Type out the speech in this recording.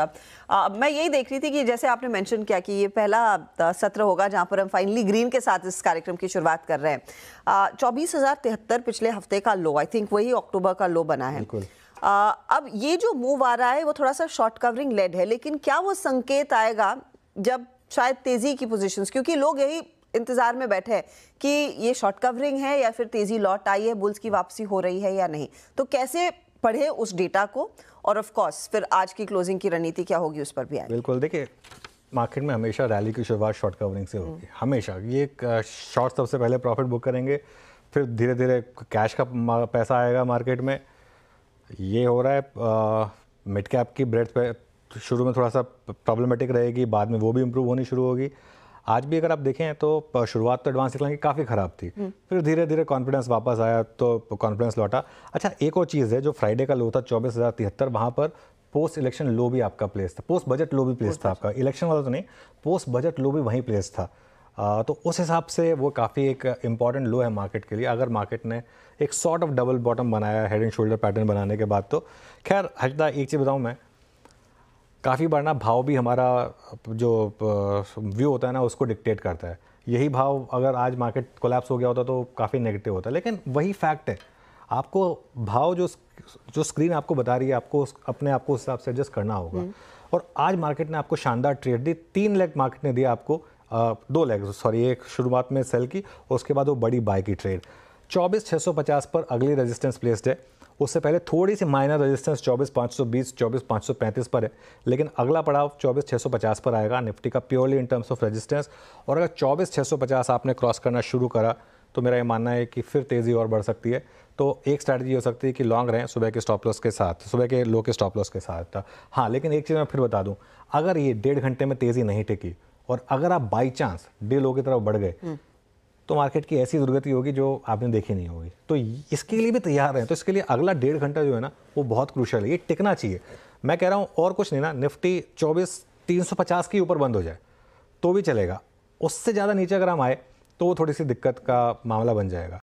अच्छा मैं यही देख रही थी कि जैसे आपने मेंशन किया कि ये पहला सत्र होगा जहां पर हम फाइनली ग्रीन के साथ इस कार्यक्रम की शुरुआत कर रहे हैं चौबीस पिछले हफ्ते का लो आई थिंक वही अक्टूबर का लो बना है आ, अब ये जो मूव आ रहा है वो थोड़ा सा शॉर्ट कवरिंग लेड है लेकिन क्या वो संकेत आएगा जब शायद तेज़ी की पोजीशंस क्योंकि लोग यही इंतज़ार में बैठे हैं कि ये शॉर्ट कवरिंग है या फिर तेज़ी लौट आई है बुल्स की वापसी हो रही है या नहीं तो कैसे पढ़े उस डेटा को और ऑफ कोर्स फिर आज की क्लोजिंग की रणनीति क्या होगी उस पर भी आए बिल्कुल देखिए मार्केट में हमेशा रैली की शुरुआत शॉर्ट कवरिंग से होगी हम्म। हमेशा ये शॉर्ट सबसे पहले प्रॉफिट बुक करेंगे फिर धीरे धीरे कैश का पैसा आएगा मार्केट में ये हो रहा है मिड कैप की ब्रेथ पे शुरू में थोड़ा सा प्रॉब्लमेटिक रहेगी बाद में वो भी इम्प्रूव होनी शुरू होगी आज भी अगर आप देखें तो शुरुआत तो एडवांस निकलने की काफ़ी ख़राब थी हम्म। फिर धीरे धीरे कॉन्फिडेंस वापस आया तो कॉन्फिडेंस लौटा अच्छा एक और चीज़ है जो फ्राइडे का लो था चौबीस हज़ार तिहत्तर वहाँ पर पोस्ट इलेक्शन लो भी आपका प्लेस था पोस्ट बजट लो भी प्लेस था आपका इलेक्शन वाला तो नहीं पोस्ट बजट लो भी वहीं प्लेस था तो उस हिसाब से वो काफ़ी एक इम्पॉर्टेंट लो है मार्केट के लिए अगर मार्केट ने एक सॉर्ट ऑफ डबल बॉटम बनाया हेड एंड शोल्डर पैटर्न बनाने के बाद तो खैर हजदा एक चीज़ बताऊँ मैं काफ़ी बार ना भाव भी हमारा जो व्यू होता है ना उसको डिक्टेट करता है यही भाव अगर आज मार्केट कोलैप्स हो गया होता तो काफ़ी नेगेटिव होता लेकिन वही फैक्ट है आपको भाव जो जो स्क्रीन आपको बता रही है आपको अपने आप को उस हिसाब से एडजस्ट करना होगा हम्म। और आज मार्केट ने आपको शानदार ट्रेड दी तीन लेग मार्केट ने दिया आपको आ, दो लेग सॉरी एक शुरुआत में सेल की उसके बाद वो बड़ी बाय की ट्रेड चौबीस छः सौ पचास पर अगली रेजिस्टेंस प्लेस्ड है उससे पहले थोड़ी सी माइनर रेजिस्टेंस 24520 24535 पर है लेकिन अगला पड़ाव 24650 पर आएगा निफ्टी का purely in terms of resistance और अगर 24650 आपने क्रॉस करना शुरू करा तो मेरा ये मानना है कि फिर तेज़ी और बढ़ सकती है तो एक स्ट्रैटेजी हो सकती है कि लॉन्ग रहें सुबह के स्टॉप लॉस के साथ सुबह के लो के स्टॉप लॉस के साथ हाँ लेकिन एक चीज़ मैं फिर बता दूँ अगर ये डेढ़ घंटे में तेज़ी नहीं टिकी और अगर आप बाई चांस डे लो की तरफ बढ़ गए तो मार्केट की ऐसी दुर्गति होगी जो आपने देखी नहीं होगी तो इसके लिए भी तैयार हैं तो इसके लिए अगला डेढ़ घंटा जो है ना वो बहुत क्रूशल है ये टिकना चाहिए मैं कह रहा हूँ और कुछ नहीं ना निफ्टी चौबीस तीन सौ पचास के ऊपर बंद हो जाए तो भी चलेगा उससे ज़्यादा नीचे अगर हम आए तो वो थोड़ी सी दिक्कत का मामला बन जाएगा